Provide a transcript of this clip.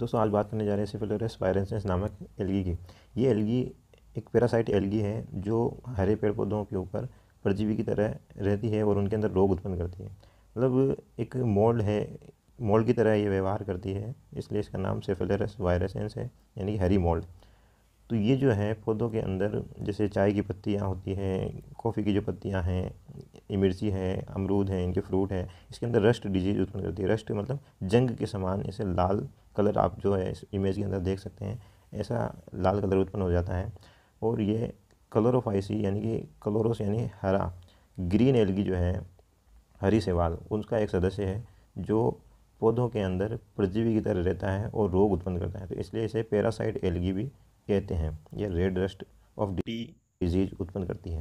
दोस्तों आज बात करने जा रहे हैं सिफिलोरस पायरेंसेंस नामक एलगी की ये एलगी एक पैरासाइट एलगी है जो हरे पेड़ पौधों के ऊपर परजीवी की तरह रहती है और उनके अंदर रोग उत्पन्न करती है मतलब एक मोल्ड है मोल्ड की तरह ये व्यवहार करती है इसलिए इसका नाम सेफेलरस वायरसेंस है यानी कि हरी मोल्ड तो ये जो है पौधों के अंदर जैसे चाय की पत्तियाँ होती हैं कॉफ़ी की जो पत्तियाँ हैं मिर्ची है अमरूद हैं इनके फ्रूट हैं इसके अंदर रस्ट डिजीज़ उत्पन्न करती है रस्ट मतलब जंग के समान इसे लाल कलर आप जो है इस इमेज के अंदर देख सकते हैं ऐसा लाल कलर उत्पन्न हो जाता है और ये कलोरोफाइसी यानी कि कलोरोस यानी हरा ग्रीन एलगी जो है हरी सेवाल उनका एक सदस्य है जो पौधों के अंदर परजीवी की तरह रहता है और रोग उत्पन्न करता है तो इसलिए इसे पैरासाइट एलगी भी कहते हैं यह red rust of the disease उत्पन्न करती है